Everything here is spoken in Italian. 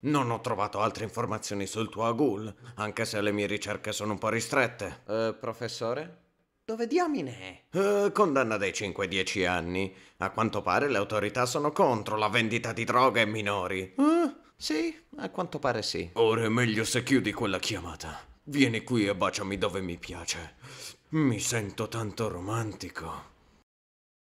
Non ho trovato altre informazioni sul tuo Agul, anche se le mie ricerche sono un po' ristrette. Eh, professore? Dove diamine è? Eh, condanna dai 5-10 anni. A quanto pare le autorità sono contro la vendita di droga ai minori. Eh? Sì, a quanto pare sì. Ora è meglio se chiudi quella chiamata. Vieni qui e baciami dove mi piace. Mi sento tanto romantico.